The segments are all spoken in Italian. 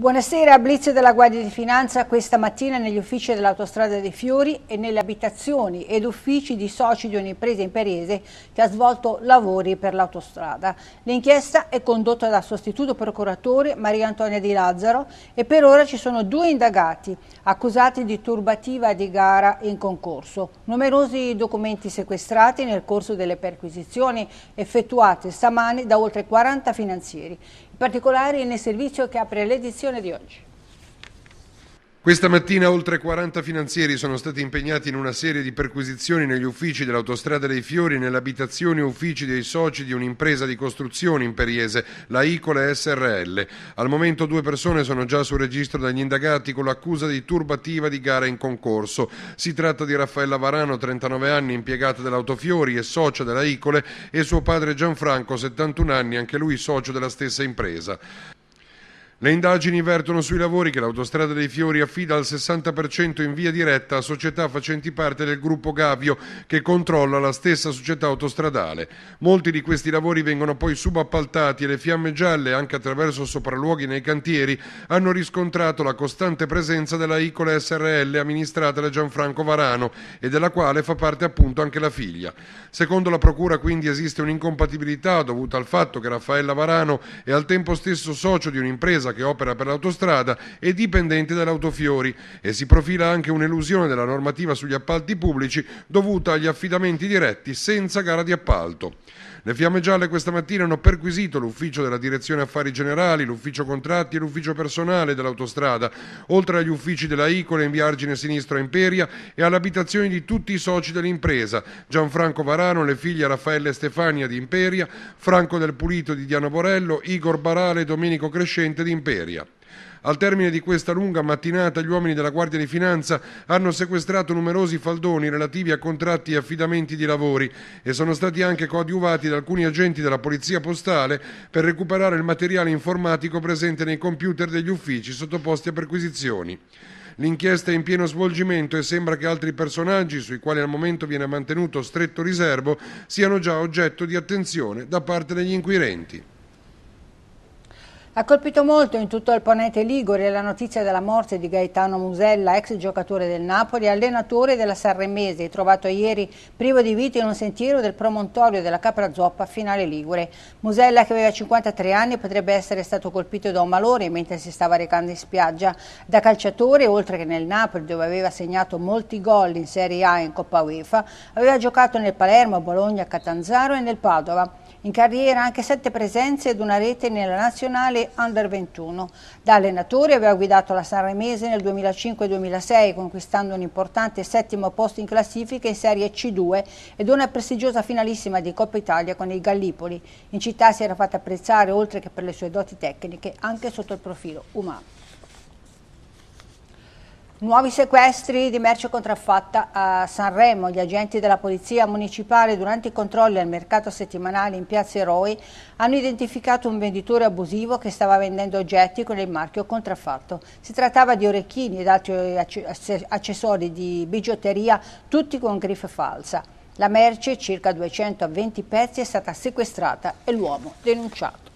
Buonasera, blitz della Guardia di Finanza questa mattina negli uffici dell'Autostrada dei Fiori e nelle abitazioni ed uffici di soci di un'impresa imperiese che ha svolto lavori per l'autostrada. L'inchiesta è condotta dal sostituto procuratore Maria Antonia Di Lazzaro e per ora ci sono due indagati accusati di turbativa di gara in concorso. Numerosi documenti sequestrati nel corso delle perquisizioni effettuate stamane da oltre 40 finanzieri particolari nel servizio che apre l'edizione di oggi. Questa mattina oltre 40 finanzieri sono stati impegnati in una serie di perquisizioni negli uffici dell'Autostrada dei Fiori, nell'abitazione e uffici dei soci di un'impresa di costruzioni in Periese, la Icole SRL. Al momento due persone sono già sul registro dagli indagati con l'accusa di turbativa di gara in concorso. Si tratta di Raffaella Varano, 39 anni, impiegata dell'Autofiori e socia della Icole, e suo padre Gianfranco, 71 anni, anche lui socio della stessa impresa. Le indagini vertono sui lavori che l'Autostrada dei Fiori affida al 60% in via diretta a società facenti parte del gruppo Gavio che controlla la stessa società autostradale. Molti di questi lavori vengono poi subappaltati e le fiamme gialle, anche attraverso sopralluoghi nei cantieri, hanno riscontrato la costante presenza della Icola SRL amministrata da Gianfranco Varano e della quale fa parte appunto anche la figlia. Secondo la Procura quindi esiste un'incompatibilità dovuta al fatto che Raffaella Varano è al tempo stesso socio di un'impresa Rosa che opera per l'autostrada è dipendente dall'autofiori e si profila anche un'elusione della normativa sugli appalti pubblici dovuta agli affidamenti diretti senza gara di appalto. Le fiamme gialle questa mattina hanno perquisito l'ufficio della Direzione Affari Generali, l'ufficio contratti e l'ufficio personale dell'autostrada, oltre agli uffici della Icola in via Argine Sinistra a Imperia e alle abitazioni di tutti i soci dell'impresa, Gianfranco Varano, le figlie Raffaella e Stefania di Imperia, Franco del Pulito di Diano Borello, Igor Barale e Domenico Crescente di Imperia. Al termine di questa lunga mattinata, gli uomini della Guardia di Finanza hanno sequestrato numerosi faldoni relativi a contratti e affidamenti di lavori e sono stati anche coadiuvati da alcuni agenti della Polizia Postale per recuperare il materiale informatico presente nei computer degli uffici sottoposti a perquisizioni. L'inchiesta è in pieno svolgimento e sembra che altri personaggi, sui quali al momento viene mantenuto stretto riservo, siano già oggetto di attenzione da parte degli inquirenti. Ha colpito molto in tutto il ponente Ligure la notizia della morte di Gaetano Musella, ex giocatore del Napoli, allenatore della Sanremese, trovato ieri privo di vita in un sentiero del promontorio della Capra Caprazoppa finale Ligure. Musella, che aveva 53 anni, potrebbe essere stato colpito da un malore mentre si stava recando in spiaggia. Da calciatore, oltre che nel Napoli, dove aveva segnato molti gol in Serie A e in Coppa UEFA, aveva giocato nel Palermo, Bologna, Catanzaro e nel Padova. In carriera anche sette presenze ed una rete nella nazionale Under 21. Da allenatore aveva guidato la Sanremese nel 2005-2006, conquistando un importante settimo posto in classifica in Serie C2 ed una prestigiosa finalissima di Coppa Italia con il Gallipoli. In città si era fatta apprezzare, oltre che per le sue doti tecniche, anche sotto il profilo umano. Nuovi sequestri di merce contraffatta a Sanremo. Gli agenti della Polizia Municipale durante i controlli al mercato settimanale in Piazza Eroi hanno identificato un venditore abusivo che stava vendendo oggetti con il marchio contraffatto. Si trattava di orecchini ed altri accessori di bigiotteria, tutti con griffe falsa. La merce, circa 220 pezzi, è stata sequestrata e l'uomo denunciato.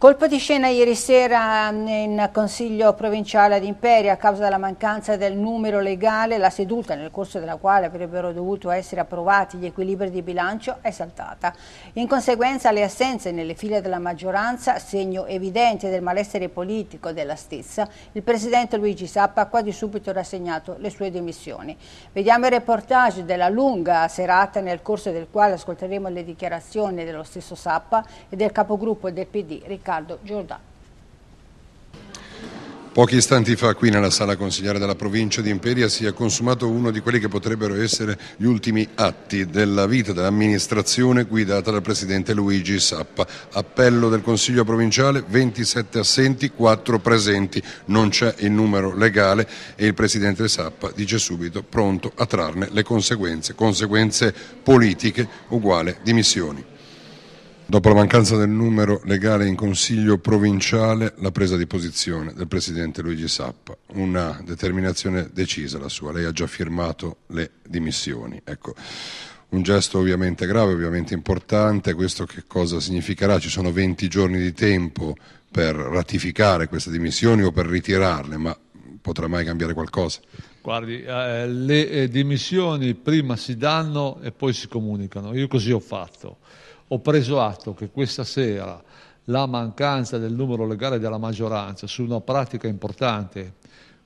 Colpo di scena ieri sera mm, in Consiglio Provinciale ad Imperia a causa della mancanza del numero legale, la seduta nel corso della quale avrebbero dovuto essere approvati gli equilibri di bilancio è saltata. In conseguenza le assenze nelle file della maggioranza, segno evidente del malessere politico della stessa, il Presidente Luigi Sappa ha quasi subito rassegnato le sue dimissioni. Vediamo il reportage della lunga serata nel corso del quale ascolteremo le dichiarazioni dello stesso Sappa e del capogruppo del PD Riccardo. Riccardo Giordano. Pochi istanti fa qui nella sala consigliare della provincia di Imperia si è consumato uno di quelli che potrebbero essere gli ultimi atti della vita dell'amministrazione guidata dal presidente Luigi Sappa. Appello del Consiglio provinciale, 27 assenti, 4 presenti, non c'è il numero legale e il presidente Sappa dice subito pronto a trarne le conseguenze, conseguenze politiche uguale dimissioni. Dopo la mancanza del numero legale in Consiglio provinciale, la presa di posizione del Presidente Luigi Sappa, una determinazione decisa la sua, lei ha già firmato le dimissioni. Ecco, un gesto ovviamente grave, ovviamente importante, questo che cosa significherà? Ci sono 20 giorni di tempo per ratificare queste dimissioni o per ritirarle, ma potrà mai cambiare qualcosa? Guardi, eh, le eh, dimissioni prima si danno e poi si comunicano, io così ho fatto ho preso atto che questa sera la mancanza del numero legale della maggioranza su una pratica importante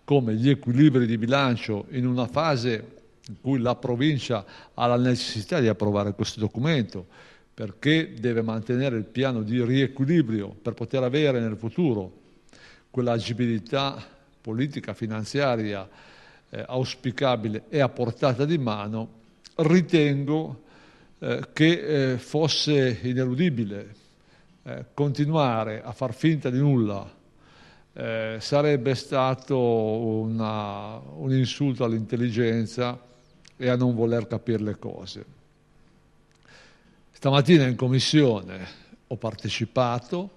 come gli equilibri di bilancio in una fase in cui la provincia ha la necessità di approvare questo documento perché deve mantenere il piano di riequilibrio per poter avere nel futuro quell'agibilità politica finanziaria eh, auspicabile e a portata di mano, ritengo eh, che eh, fosse ineludibile eh, continuare a far finta di nulla eh, sarebbe stato una, un insulto all'intelligenza e a non voler capire le cose. Stamattina in commissione ho partecipato,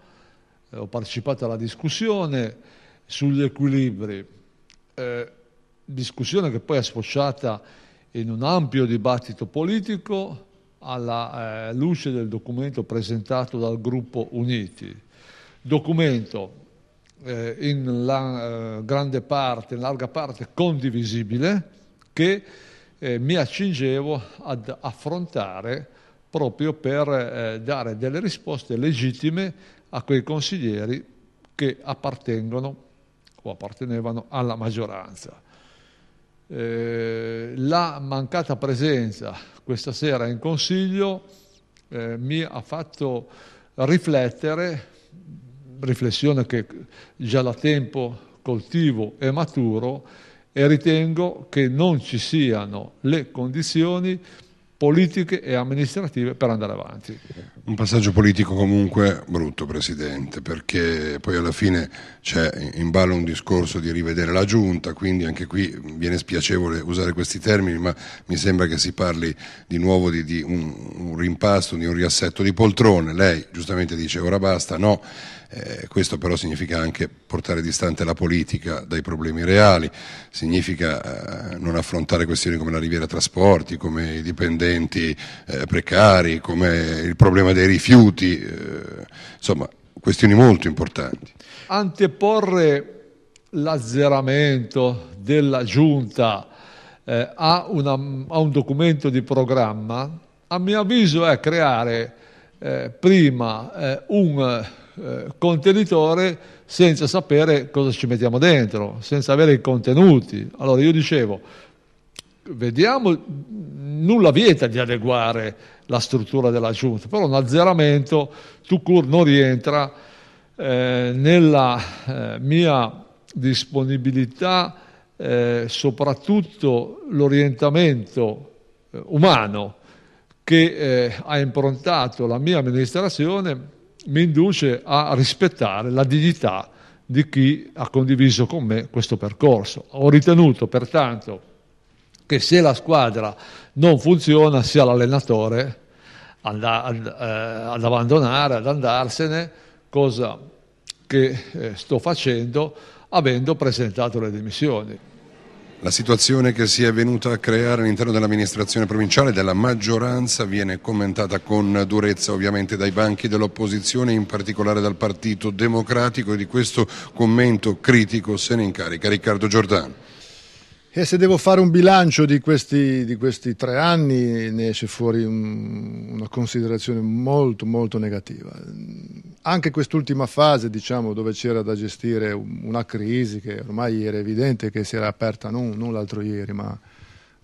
eh, ho partecipato alla discussione sugli equilibri, discussione che poi è sfociata in un ampio dibattito politico alla eh, luce del documento presentato dal gruppo Uniti. Documento eh, in la, eh, grande parte, in larga parte condivisibile, che eh, mi accingevo ad affrontare proprio per eh, dare delle risposte legittime a quei consiglieri che appartengono o appartenevano alla maggioranza. Eh, la mancata presenza questa sera in consiglio eh, mi ha fatto riflettere, riflessione che già da tempo coltivo e maturo e ritengo che non ci siano le condizioni politiche e amministrative per andare avanti. Un passaggio politico comunque brutto, Presidente, perché poi alla fine c'è in ballo un discorso di rivedere la Giunta, quindi anche qui viene spiacevole usare questi termini, ma mi sembra che si parli di nuovo di, di un, un rimpasto, di un riassetto di poltrone. Lei giustamente dice ora basta, no eh, questo però significa anche portare distante la politica dai problemi reali, significa eh, non affrontare questioni come la riviera trasporti, come i dipendenti eh, precari, come il problema dei rifiuti, eh, insomma questioni molto importanti. Anteporre l'azzeramento della giunta eh, a, una, a, un documento di programma, a mio avviso è creare eh, prima un eh, contenitore senza sapere cosa ci mettiamo dentro, senza avere i contenuti. Allora io dicevo, vediamo, nulla vieta di adeguare la struttura della giunta, però un azzeramento tu cur non rientra eh, nella eh, mia disponibilità, eh, soprattutto l'orientamento eh, umano che ha improntato la mia amministrazione mi induce a rispettare la dignità di chi ha condiviso con me questo percorso. Ho ritenuto pertanto che se la squadra non funziona sia l'allenatore ad, ad, eh, ad abbandonare, ad andarsene, cosa che eh, sto facendo avendo presentato le dimissioni. La situazione che si è venuta a creare all'interno dell'amministrazione provinciale della maggioranza viene commentata con durezza ovviamente dai banchi dell'opposizione, in particolare dal Partito Democratico e di questo commento critico se ne incarica Riccardo Giordano. E se devo fare un bilancio di questi, di questi tre anni ne esce fuori un, una considerazione molto molto negativa. Anche quest'ultima fase, diciamo, dove c'era da gestire una crisi che ormai era evidente che si era aperta non, non l'altro ieri, ma,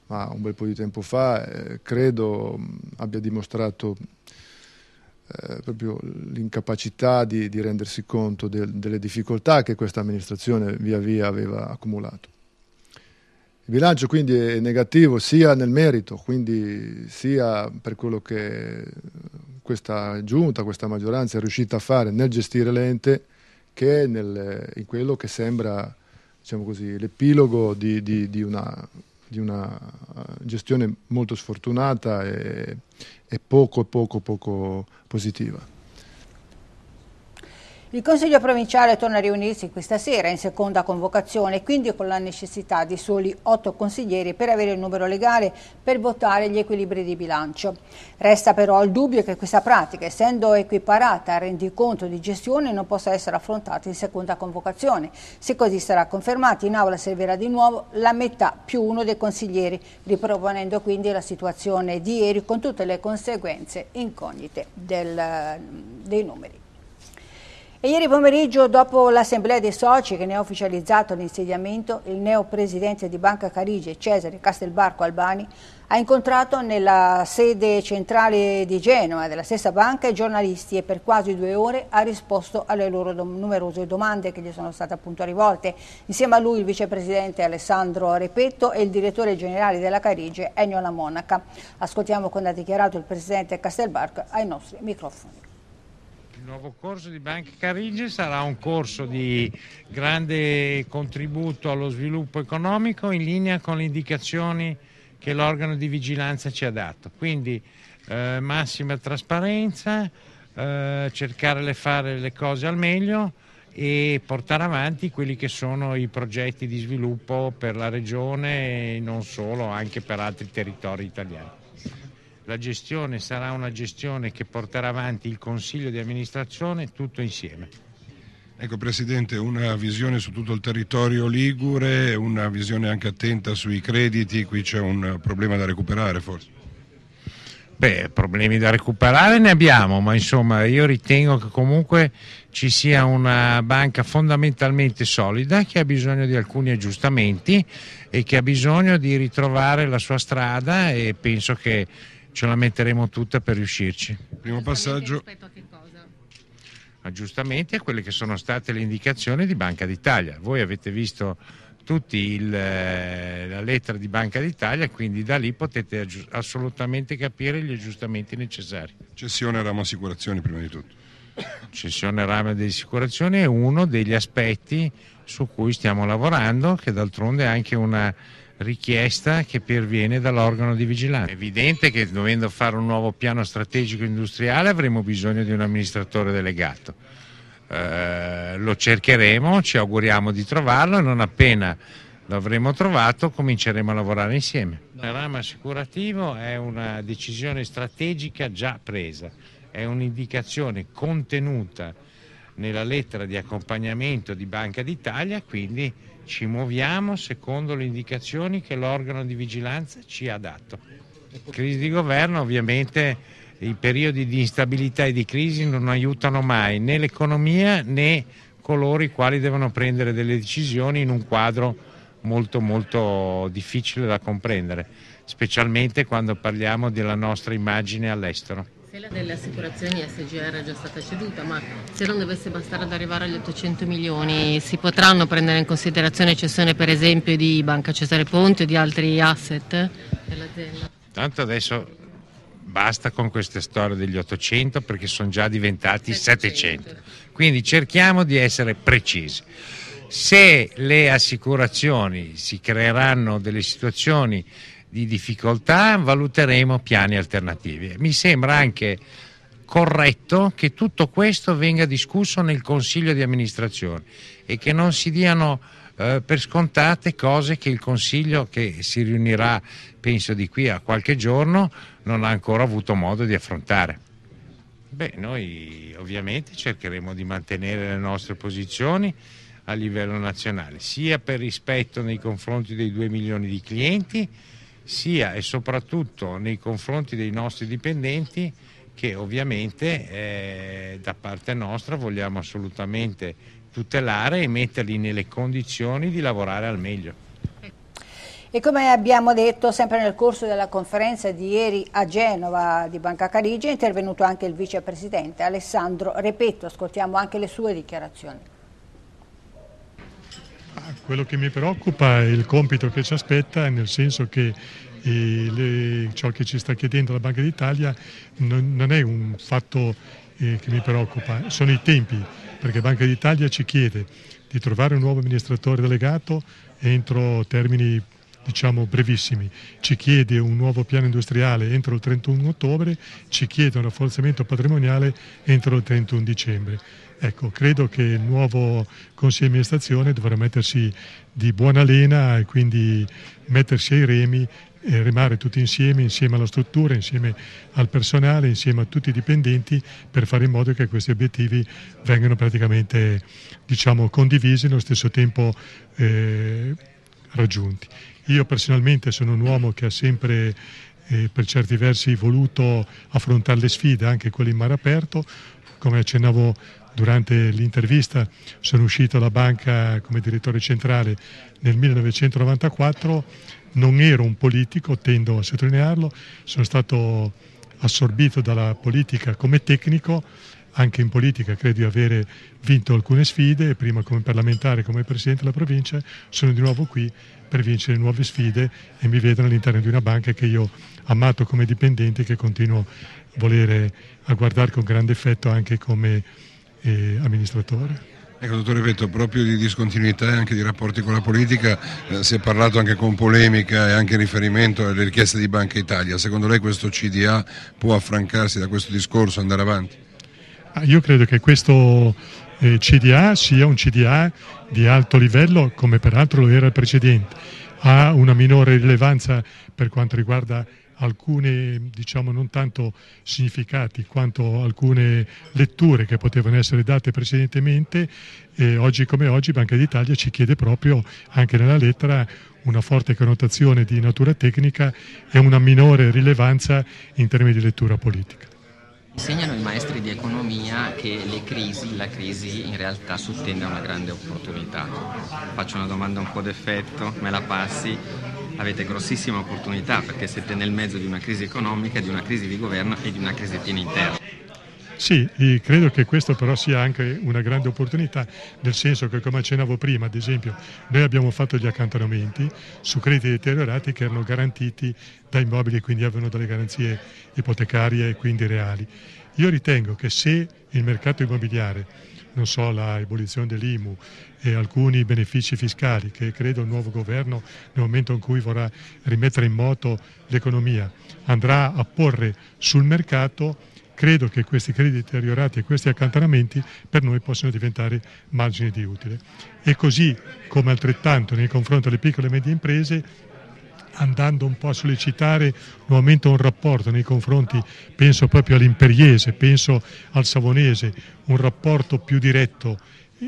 ma, un bel po' di tempo fa, eh, credo abbia dimostrato eh, proprio l'incapacità di, di rendersi conto del, delle difficoltà che questa amministrazione via via aveva accumulato. Il bilancio quindi è negativo sia nel merito, quindi sia per quello che questa giunta, questa maggioranza è riuscita a fare nel gestire l'ente, che nel, in quello che sembra diciamo così, l'epilogo di, di, di, una, di, una, eh, gestione molto sfortunata e, e poco, poco, poco positiva. Il Consiglio provinciale torna a riunirsi questa sera in seconda convocazione, quindi con la necessità di soli otto consiglieri per avere il numero legale per votare gli equilibri di bilancio. Resta però il dubbio che questa pratica, essendo equiparata al rendiconto di gestione, non possa essere affrontata in seconda convocazione. Se così sarà confermato, in aula servirà di nuovo la metà più uno dei consiglieri, riproponendo quindi la situazione di ieri con tutte le conseguenze incognite del, dei numeri. E ieri pomeriggio, dopo l'assemblea dei soci che ne ha ufficializzato l'insediamento, il neo presidente di Banca Carige, Cesare Castelbarco Albani, ha incontrato nella sede centrale di Genova della stessa banca i giornalisti e per quasi due ore ha risposto alle loro do numerose domande che gli sono state appunto rivolte. Insieme a lui il vicepresidente Alessandro Repetto e il direttore generale della Carige Ennio La Monaca. Ascoltiamo cosa ha dichiarato il presidente Castelbarco ai nostri microfoni. Il nuovo corso di Banca Carige sarà un corso di grande contributo allo sviluppo economico in linea con le indicazioni che l'organo di vigilanza ci ha dato. Quindi eh, massima trasparenza, eh, cercare di fare le cose al meglio e portare avanti quelli che sono i progetti di sviluppo per la regione e non solo, anche per altri territori italiani. La gestione sarà una gestione che porterà avanti il Consiglio di amministrazione tutto insieme. Ecco Presidente, una visione su tutto il territorio ligure, una visione anche attenta sui crediti, qui c'è un problema da recuperare forse? Beh, problemi da recuperare ne abbiamo, ma insomma io ritengo che comunque ci sia una banca fondamentalmente solida che ha bisogno di alcuni aggiustamenti e che ha bisogno di ritrovare la sua strada e penso che ce la metteremo tutta per riuscirci. Primo passaggio. Aggiustamenti a quelle che sono state le indicazioni di Banca d'Italia. Voi avete visto tutti il, eh, la lettera di Banca d'Italia, quindi da lì potete assolutamente capire gli aggiustamenti necessari. Cessione a ramo assicurazioni prima di tutto. Cessione a ramo di assicurazioni è uno degli aspetti su cui stiamo lavorando, che d'altronde è anche una richiesta che perviene dall'organo di vigilanza. È evidente che dovendo fare un nuovo piano strategico industriale avremo bisogno di un amministratore delegato. Eh, lo cercheremo, ci auguriamo di trovarlo e non appena l'avremo trovato cominceremo a lavorare insieme. Il ramo assicurativo è una decisione strategica già presa, è un'indicazione contenuta nella lettera di accompagnamento di Banca d'Italia, quindi ci muoviamo secondo le indicazioni che l'organo di vigilanza ci ha dato. Crisi di governo ovviamente i periodi di instabilità e di crisi non aiutano mai né l'economia né coloro i quali devono prendere delle decisioni in un quadro molto molto difficile da comprendere, specialmente quando parliamo della nostra immagine all'estero. Sela delle assicurazioni SGR è già stata ceduta, ma se non dovesse bastare ad arrivare agli 800 milioni, si potranno prendere in considerazione cessione per esempio di Banca Cesare Ponte o di altri asset dell'azienda? Tanto adesso basta con questa storia degli 800 perché sono già diventati 700. 700. Quindi cerchiamo di essere precisi. Se le assicurazioni si creeranno delle situazioni di difficoltà valuteremo piani alternativi. Mi sembra anche corretto che tutto questo venga discusso nel Consiglio di amministrazione e che non si diano eh, per scontate cose che il Consiglio che si riunirà penso di qui a qualche giorno non ha ancora avuto modo di affrontare. Beh, noi ovviamente cercheremo di mantenere le nostre posizioni a livello nazionale, sia per rispetto nei confronti dei 2 milioni di clienti, sia e soprattutto nei confronti dei nostri dipendenti che ovviamente eh, da parte nostra vogliamo assolutamente tutelare e metterli nelle condizioni di lavorare al meglio. E come abbiamo detto sempre nel corso della conferenza di ieri a Genova di Banca Carige è intervenuto anche il vicepresidente Alessandro Repetto, ascoltiamo anche le sue dichiarazioni. Quello che mi preoccupa è il compito che ci aspetta, nel senso che eh, le, ciò che ci sta chiedendo la Banca d'Italia non, non è un fatto eh, che mi preoccupa, sono i tempi, perché Banca d'Italia ci chiede di trovare un nuovo amministratore delegato entro termini diciamo brevissimi, ci chiede un nuovo piano industriale entro il 31 ottobre, ci chiede un rafforzamento patrimoniale entro il 31 dicembre. Ecco, credo che il nuovo Consiglio di amministrazione dovrà mettersi di buona lena e quindi mettersi ai remi e remare tutti insieme, insieme alla struttura, insieme al personale, insieme a tutti i dipendenti per fare in modo che questi obiettivi vengano praticamente diciamo, condivisi e allo stesso tempo eh, raggiunti. Io personalmente sono un uomo che ha sempre eh, per certi versi voluto affrontare le sfide, anche quelle in mare aperto, come accennavo durante l'intervista sono uscito dalla banca come direttore centrale nel 1994, non ero un politico, tendo a sottolinearlo, sono stato assorbito dalla politica come tecnico anche in politica credo di avere vinto alcune sfide, prima come parlamentare, come presidente della provincia, sono di nuovo qui per vincere nuove sfide e mi vedono all'interno di una banca che io amato come dipendente e che continuo a volere a guardare con grande effetto anche come eh, amministratore. Ecco, dottore Vetto, proprio di discontinuità e anche di rapporti con la politica eh, si è parlato anche con polemica e anche in riferimento alle richieste di Banca Italia. Secondo lei questo CDA può affrancarsi da questo discorso, andare avanti? Ah, io credo che questo eh, CDA sia un CDA di alto livello, come peraltro lo era il precedente. Ha una minore rilevanza per quanto riguarda alcuni, diciamo, non tanto significati quanto alcune letture che potevano essere date precedentemente e oggi come oggi Banca d'Italia ci chiede proprio anche nella lettera una forte connotazione di natura tecnica e una minore rilevanza in termini di lettura politica. Insegnano i maestri di economia che le crisi, la crisi in realtà sottende a una grande opportunità. Faccio una domanda un po' d'effetto, me la passi. Avete grossissima opportunità perché siete nel mezzo di una crisi economica, di una crisi di governo e di una crisi piena interna. Sì, credo che questo però sia anche una grande opportunità, nel senso che come accennavo prima, ad esempio, noi abbiamo fatto gli accantonamenti su crediti deteriorati che erano garantiti da immobili e quindi avevano delle garanzie ipotecarie e quindi reali. Io ritengo che se il mercato immobiliare, non so, l'abolizione dell'IMU e alcuni benefici fiscali che credo il nuovo governo nel momento in cui vorrà rimettere in moto l'economia andrà a porre sul mercato credo che questi crediti deteriorati e questi accantonamenti per noi possano diventare margini di utile. E così come altrettanto nei confronti delle piccole e medie imprese andando un po' a sollecitare nuovamente un rapporto nei confronti, penso proprio all'imperiese, penso al savonese, un rapporto più diretto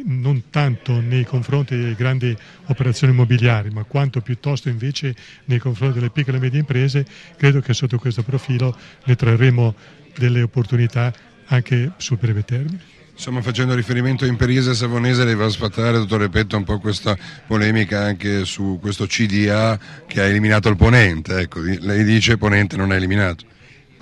non tanto nei confronti delle grandi operazioni immobiliari, ma quanto piuttosto invece nei confronti delle piccole e medie imprese, credo che sotto questo profilo ne trarremo delle opportunità anche sul breve termine. Insomma, facendo riferimento a Imperiese Savonese, le va a sfatare, dottore Petto, un po' questa polemica anche su questo CDA che ha eliminato il ponente. Ecco, lei dice ponente non ha eliminato.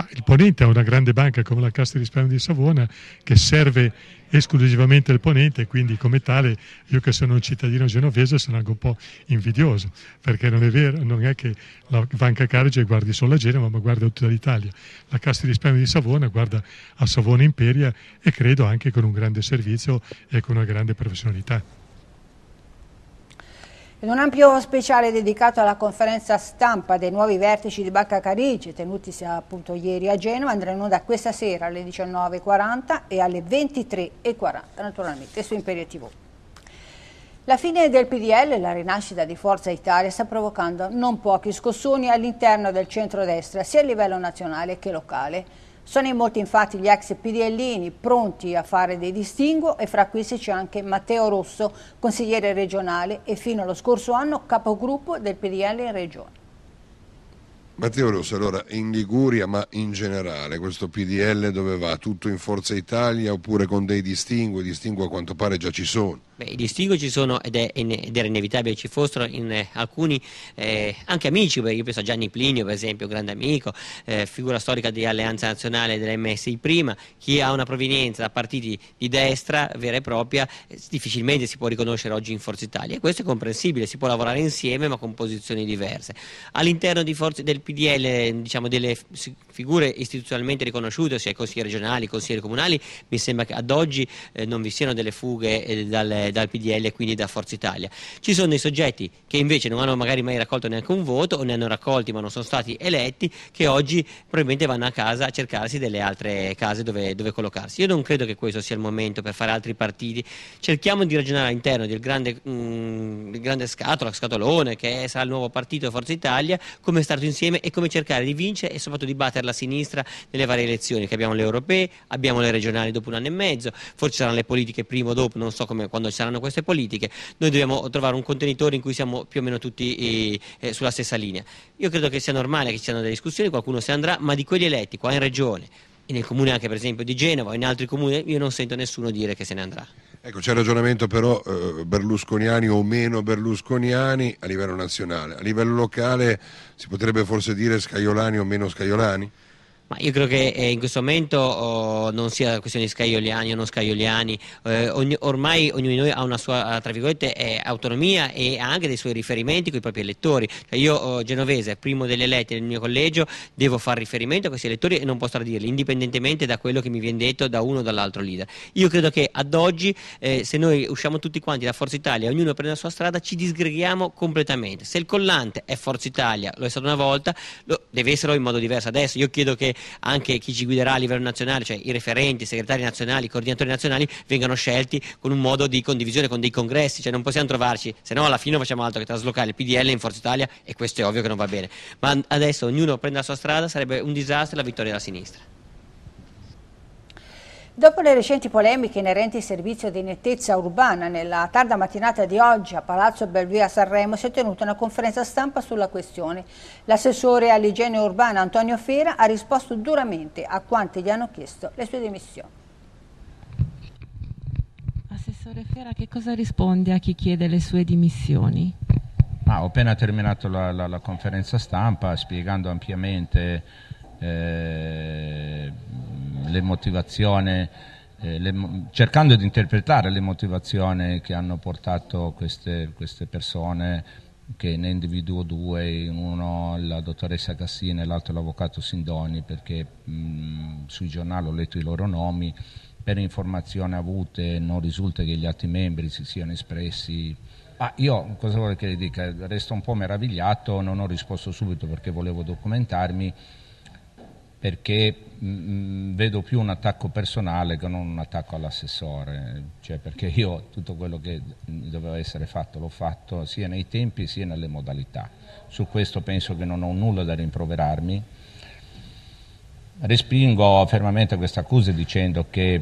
Ah, il ponente è una grande banca come la Cassa di risparmio di Savona che serve esclusivamente il ponente, quindi come tale io che sono un cittadino genovese sono anche un po' invidioso, perché non è vero, non è che la Banca Carige guardi solo la Genova, ma guarda tutta l'Italia. La Cassa di risparmio di Savona guarda a Savona Imperia e credo anche con un grande servizio e con una grande professionalità. In un ampio speciale dedicato alla conferenza stampa dei nuovi vertici di Banca Carige, tenutisi appunto ieri a Genova, andrà in onda questa sera alle 19.40 e alle 23.40, naturalmente, su Imperia TV. La fine del PDL e la rinascita di Forza Italia sta provocando non pochi scossoni all'interno del centrodestra, sia a livello nazionale che locale. Sono in molti infatti gli ex PDLini pronti a fare dei distinguo e fra questi c'è anche Matteo Rosso, consigliere regionale e fino allo scorso anno capogruppo del PDL in regione. Matteo Rosso, allora in Liguria ma in generale questo PDL dove va? Tutto in Forza Italia oppure con dei distinguo? I distinguo a quanto pare già ci sono. Beh, I distinguo ci sono ed, è, ed era inevitabile ci fossero in eh, alcuni eh, anche amici, io penso a Gianni Plinio per esempio, grande amico, eh, figura storica di Alleanza Nazionale dell'MSI prima, chi ha una provenienza da partiti di destra vera e propria eh, difficilmente si può riconoscere oggi in Forza Italia e questo è comprensibile, si può lavorare insieme ma con posizioni diverse. All'interno del PDL diciamo, delle figure istituzionalmente riconosciute, ossia i consiglieri regionali, i consiglieri comunali, mi sembra che ad oggi eh, non vi siano delle fughe eh, dal, dal, PDL e quindi da Forza Italia. Ci sono dei soggetti che invece non hanno magari mai raccolto neanche un voto o ne hanno raccolti ma non sono stati eletti, che oggi probabilmente vanno a casa a cercarsi delle altre case dove, dove collocarsi. Io non credo che questo sia il momento per fare altri partiti. Cerchiamo di ragionare all'interno del grande, mh, mm, grande scatola, scatolone, che sarà il nuovo partito Forza Italia, come è stato insieme e come cercare di vincere e soprattutto di batterla la sinistra nelle varie elezioni, che abbiamo le europee, abbiamo le regionali dopo un anno e mezzo, forse saranno le politiche prima o dopo, non so come, quando ci saranno queste politiche, noi dobbiamo trovare un contenitore in cui siamo più o meno tutti eh, sulla stessa linea. Io credo che sia normale che ci siano delle discussioni, qualcuno se andrà, ma di quelli eletti qua in regione, e nel comune anche per esempio di Genova, in altri comuni, io non sento nessuno dire che se ne andrà. Ecco, c'è il ragionamento però eh, berlusconiani o meno berlusconiani a livello nazionale. A livello locale si potrebbe forse dire scaiolani o meno scaiolani? Ma io credo che eh, in questo momento oh, non sia questione di scaioliani o non scaioliani, eh, ogni, ormai ognuno di noi ha una sua eh, tra virgolette, eh, autonomia e ha anche dei suoi riferimenti con i propri elettori. Cioè io, oh, genovese, primo degli eletti nel mio collegio, devo fare riferimento a questi elettori e non posso tradirli, indipendentemente da quello che mi viene detto da uno o dall'altro leader. Io credo che ad oggi, eh, se noi usciamo tutti quanti da Forza Italia, ognuno prende la sua strada, ci disgreghiamo completamente. Se il collante è Forza Italia, lo è stato una volta, lo, deve essere in modo diverso. Adesso io chiedo che anche chi ci guiderà a livello nazionale, cioè i referenti, i segretari nazionali, i coordinatori nazionali, vengano scelti con un modo di condivisione, con dei congressi, cioè non possiamo trovarci, se no alla fine non facciamo altro che traslocare il PDL in Forza Italia e questo è ovvio che non va bene. Ma adesso ognuno prende la sua strada, sarebbe un disastro la vittoria della sinistra. Dopo le recenti polemiche inerenti al servizio di nettezza urbana, nella tarda mattinata di oggi a Palazzo Belvia Sanremo si è tenuta una conferenza stampa sulla questione. L'assessore all'igiene urbana Antonio Fera ha risposto duramente a quanti gli hanno chiesto le sue dimissioni. Assessore Fera, che cosa risponde a chi chiede le sue dimissioni? Ah, ho appena terminato la, la, la conferenza stampa spiegando ampiamente eh, le motivazioni, eh, le, cercando di interpretare le motivazioni che hanno portato queste, queste persone, che ne individuo due, uno la dottoressa Cassina e l'altro l'avvocato Sindoni, perché mh, sui giornali ho letto i loro nomi, per informazioni avute non risulta che gli altri membri si siano espressi. Ah, io cosa vuole che le dica? Resto un po' meravigliato, non ho risposto subito perché volevo documentarmi perché mh, mm, mm, vedo più un attacco personale che non un attacco all'assessore, cioè perché io tutto quello che mm, doveva essere fatto l'ho fatto sia nei tempi sia nelle modalità. Su questo penso che non ho nulla da rimproverarmi. Respingo fermamente queste accuse dicendo che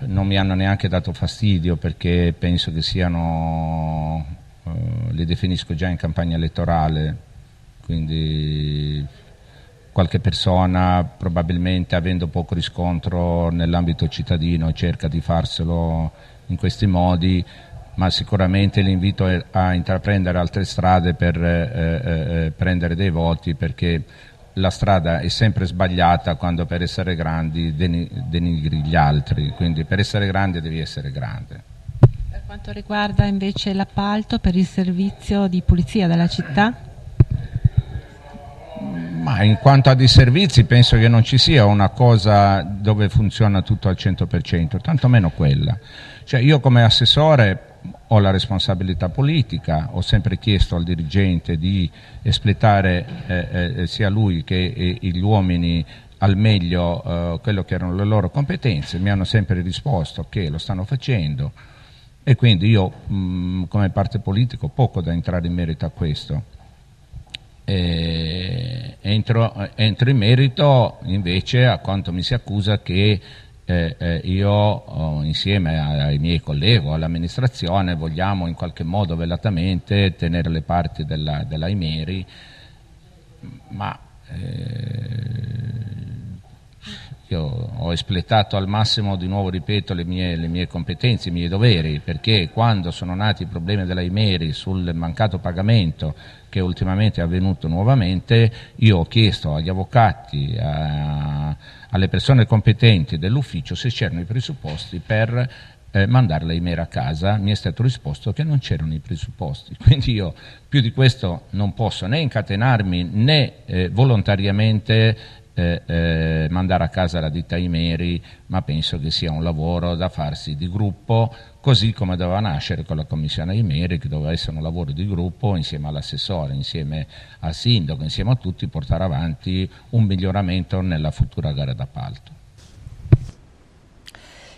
non mi hanno neanche dato fastidio perché penso che siano, eh, le definisco già in campagna elettorale, quindi qualche persona probabilmente avendo poco riscontro nell'ambito cittadino cerca di farselo in questi modi ma sicuramente l'invito è a intraprendere altre strade per eh, eh, eh prendere dei voti perché la strada è sempre sbagliata quando per essere grandi denigri gli altri, quindi per essere grande devi essere grande. Per quanto riguarda invece l'appalto per il servizio di pulizia della città? Ma in quanto a dei servizi penso che non ci sia una cosa dove funziona tutto al 100%, tantomeno quella. Cioè io come assessore ho la responsabilità politica, ho sempre chiesto al dirigente di espletare eh, eh, sia lui che eh, gli uomini al meglio eh, quello che erano le loro competenze, mi hanno sempre risposto che lo stanno facendo e quindi io mh, mm, come parte politico ho poco da entrare in merito a questo. E eh, Entro, entro, in merito invece a quanto mi si accusa che eh, eh, io oh, insieme ai miei colleghi, all'amministrazione, vogliamo in qualche modo velatamente tenere le parti della, della Imeri, ma eh, io ho espletato al massimo, di nuovo ripeto, le mie, le mie, competenze, i miei doveri, perché quando sono nati i problemi della Imeri sul mancato pagamento che ultimamente è avvenuto nuovamente, io ho chiesto agli avvocati, a, eh, alle persone competenti dell'ufficio se c'erano i presupposti per eh, mandare l'email a casa, mi è stato risposto che non c'erano i presupposti. Quindi io più di questo non posso né incatenarmi né eh, volontariamente eh, eh mandare a casa la ditta Imeri, ma penso che sia un lavoro da farsi di gruppo così come doveva nascere con la commissione IMERI, che doveva essere un lavoro di gruppo insieme all'assessore, insieme al sindaco, insieme a tutti, portare avanti un miglioramento nella futura gara d'appalto.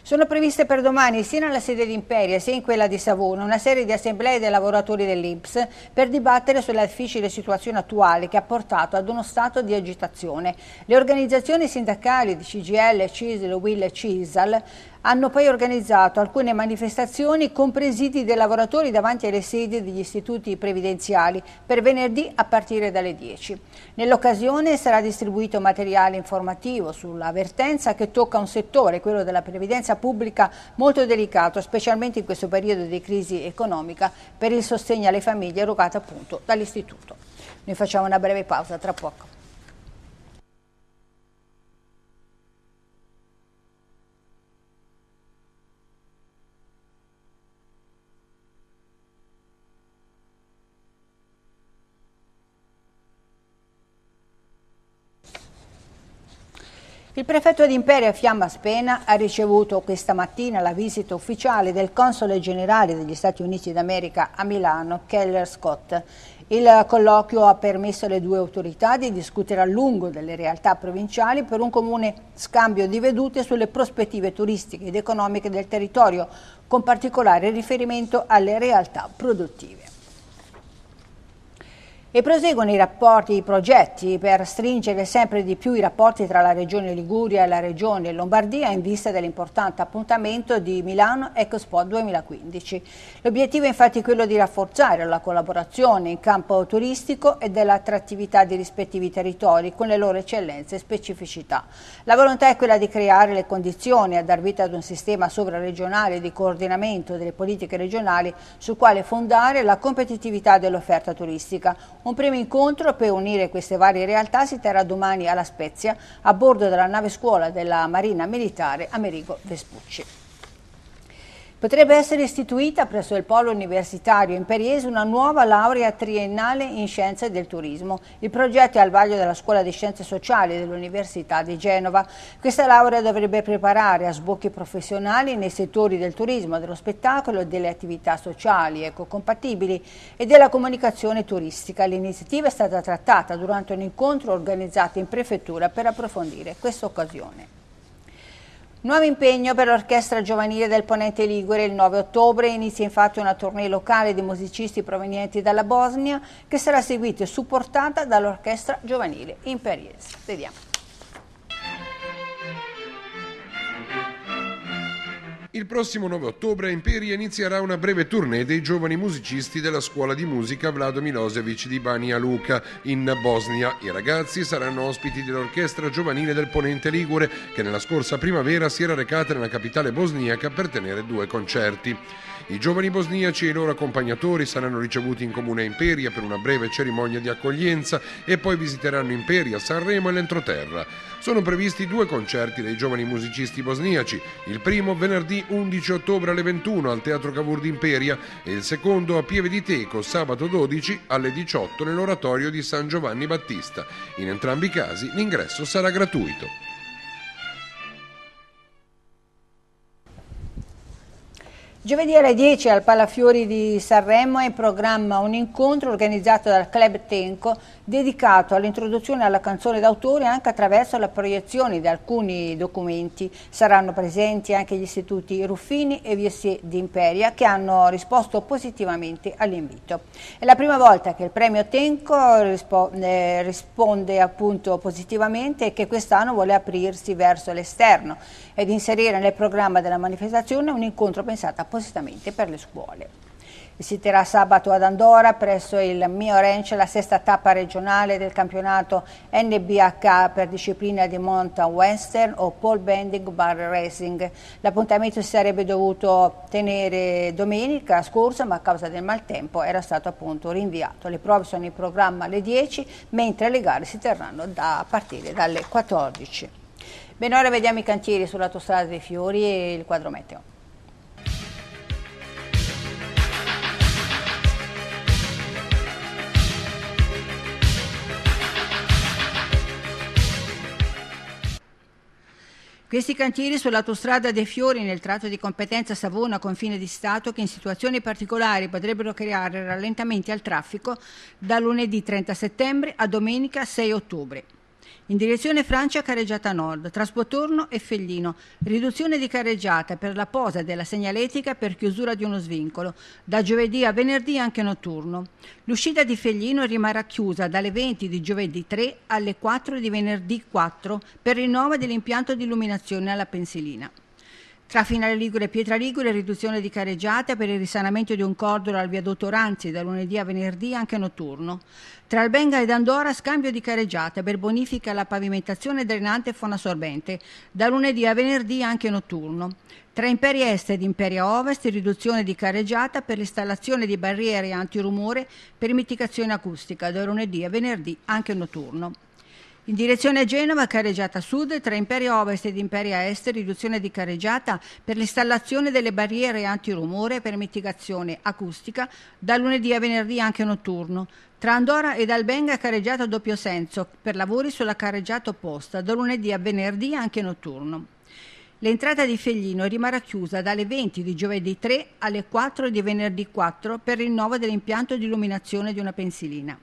Sono previste per domani, sia nella sede di Imperia sia in quella di Savona, una serie di assemblee dei lavoratori dell'Ips per dibattere sulla difficile situazione attuale che ha portato ad uno stato di agitazione. Le organizzazioni sindacali di CGL, CISL, WIL e CISAL hanno poi organizzato alcune manifestazioni con presidi dei lavoratori davanti alle sedi degli istituti previdenziali per venerdì a partire dalle 10. Nell'occasione sarà distribuito materiale informativo sull'avvertenza che tocca un settore, quello della previdenza pubblica, molto delicato, specialmente in questo periodo di crisi economica, per il sostegno alle famiglie erogato appunto dall'Istituto. Noi facciamo una breve pausa, tra poco. Il prefetto di Imperia Fiamma Spena ha ricevuto questa mattina la visita ufficiale del console generale degli Stati Uniti d'America a Milano, Keller Scott. Il colloquio ha permesso alle due autorità di discutere a lungo delle realtà provinciali per un comune scambio di vedute sulle prospettive turistiche ed economiche del territorio, con particolare riferimento alle realtà produttive. E proseguono i rapporti, i progetti per stringere sempre di più i rapporti tra la Regione Liguria e la Regione Lombardia in vista dell'importante appuntamento di Milano Expo 2015. L'obiettivo è infatti quello di rafforzare la collaborazione in campo turistico e dell'attrattività dei rispettivi territori con le loro eccellenze e specificità. La volontà è quella di creare le condizioni a dar vita ad un sistema sovraregionale di coordinamento delle politiche regionali sul quale fondare la competitività dell'offerta turistica un primo incontro per unire queste varie realtà si terrà domani alla Spezia a bordo della nave scuola della Marina Militare Amerigo Vespucci. Potrebbe essere istituita presso il Polo Universitario Imperiese una nuova laurea triennale in scienze del turismo. Il progetto è al vaglio della Scuola di Scienze Sociali dell'Università di Genova. Questa laurea dovrebbe preparare a sbocchi professionali nei settori del turismo, dello spettacolo, delle attività sociali ecocompatibili e della comunicazione turistica. L'iniziativa è stata trattata durante un incontro organizzato in prefettura per approfondire questa occasione. Nuovo impegno per l'Orchestra Giovanile del Ponente Ligure. Il 9 ottobre inizia infatti una tournée locale di musicisti provenienti dalla Bosnia che sarà seguita e supportata dall'Orchestra Giovanile Imperiese. Vediamo. Il prossimo 9 ottobre a Imperia inizierà una breve tournée dei giovani musicisti della scuola di musica Vlado Milosevic di Banja Luka in Bosnia. I ragazzi saranno ospiti dell'orchestra giovanile del Ponente Ligure che nella scorsa primavera si era recata nella capitale bosniaca per tenere due concerti. I giovani bosniaci e i loro accompagnatori saranno ricevuti in comune a Imperia per una breve cerimonia di accoglienza e poi visiteranno Imperia, Sanremo e l'entroterra. Sono previsti due concerti dei giovani musicisti bosniaci, il primo venerdì 11 ottobre alle 21 al Teatro Cavour d'Imperia e il secondo a Pieve di Teco sabato 12 alle 18 nell'oratorio di San Giovanni Battista. In entrambi i casi l'ingresso sarà gratuito. Giovedì alle 10 al Palafiori di Sanremo è in programma un incontro organizzato dal Club Tenco dedicato all'introduzione alla canzone d'autore anche attraverso la proiezione di alcuni documenti. Saranno presenti anche gli istituti Ruffini e VSE di Imperia che hanno risposto positivamente all'invito. È la prima volta che il premio Tenco rispo eh, risponde appunto positivamente e che quest'anno vuole aprirsi verso l'esterno ed inserire nel programma della manifestazione un incontro pensato appositamente per le scuole si Visiterà sabato ad Andorra presso il Mio Ranch la sesta tappa regionale del campionato NBH per disciplina di mountain western o pole bending bar racing. L'appuntamento si sarebbe dovuto tenere domenica scorsa ma a causa del maltempo era stato appunto rinviato. Le prove sono in programma alle 10 mentre le gare si terranno da, a partire dalle 14. Bene, ora vediamo i cantieri sull'autostrada dei Fiori e il quadro meteo. Questi cantieri sull'autostrada dei Fiori nel tratto di competenza Savona-Confine di Stato che in situazioni particolari potrebbero creare rallentamenti al traffico da lunedì 30 settembre a domenica 6 ottobre. In direzione Francia carreggiata nord, Traspotorno e Fellino. Riduzione di carreggiata per la posa della segnaletica per chiusura di uno svincolo. Da giovedì a venerdì anche notturno. L'uscita di Fellino rimarrà chiusa dalle 20 di giovedì 3 alle 4 di venerdì 4 per rinnovo dell'impianto di illuminazione alla pensilina. Tra Finale Ligure e Pietra Ligure, riduzione di careggiate per il risanamento di un cordolo al viadotto Ranzi da lunedì a venerdì anche notturno. Tra Albenga ed Andorra, scambio di careggiate per bonifica alla pavimentazione drenante e fonasorbente da lunedì a venerdì anche notturno. Tra Imperia Est ed Imperia Ovest, riduzione di careggiata per l'installazione di barriere antirumore per mitigazione acustica da lunedì a venerdì anche notturno. In direzione a Genova, carreggiata sud, tra Imperia Ovest ed Imperia Est, riduzione di carreggiata per l'installazione delle barriere antirumore per mitigazione acustica da lunedì a venerdì anche notturno. Tra Andorra ed Albenga carreggiata a doppio senso per lavori sulla carreggiata opposta da lunedì a venerdì anche notturno. L'entrata di Feglino rimarrà chiusa dalle 20 di giovedì 3 alle 4 di venerdì 4 per rinnovo dell'impianto di illuminazione di una pensilina.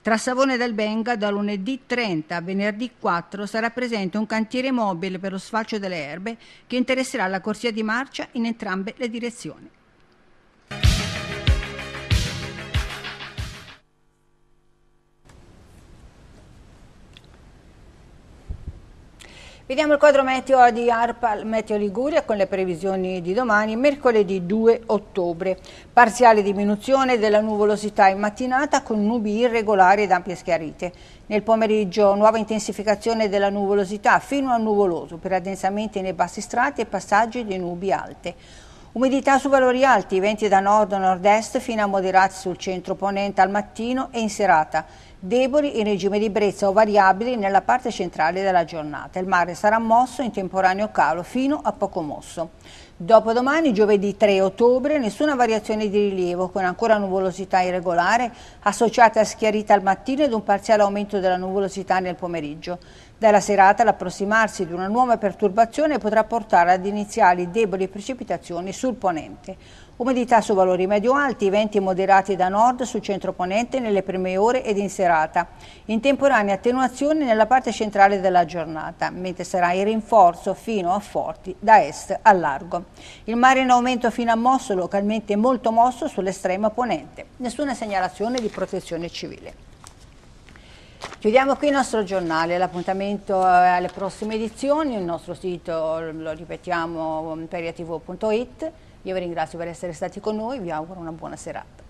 Tra Savone del Benga da lunedì 30 a venerdì 4 sarà presente un cantiere mobile per lo sfalcio delle erbe che interesserà la corsia di marcia in entrambe le direzioni. Vediamo il quadro meteo di ARPA Meteo Liguria con le previsioni di domani, mercoledì 2 ottobre. Parziale diminuzione della nuvolosità in mattinata con nubi irregolari ed ampie schiarite. Nel pomeriggio nuova intensificazione della nuvolosità fino a nuvoloso per addensamenti nei bassi strati e passaggi di nubi alte. Umidità su valori alti, venti da nord a nord-est fino a moderati sul centro ponente al mattino e in serata deboli in regime di brezza o variabili nella parte centrale della giornata. Il mare sarà mosso in temporaneo calo fino a poco mosso. Dopodomani, giovedì 3 ottobre, nessuna variazione di rilievo con ancora nuvolosità irregolare associata a schiarita al mattino ed un parziale aumento della nuvolosità nel pomeriggio. Dalla serata l'approssimarsi di una nuova perturbazione potrà portare ad iniziali deboli precipitazioni sul ponente. Umidità su valori medio-alti, venti moderati da nord su centro-ponente nelle prime ore ed in serata. In temporanea attenuazione nella parte centrale della giornata, mentre sarà in rinforzo fino a forti da est a largo. Il mare in aumento fino a mosso, localmente molto mosso sull'estrema ponente. Nessuna segnalazione di protezione civile. Chiudiamo qui il nostro giornale, l'appuntamento eh, alle prossime edizioni, il nostro sito lo ripetiamo periatv.it io vi ringrazio per essere stati con noi, vi auguro una buona serata.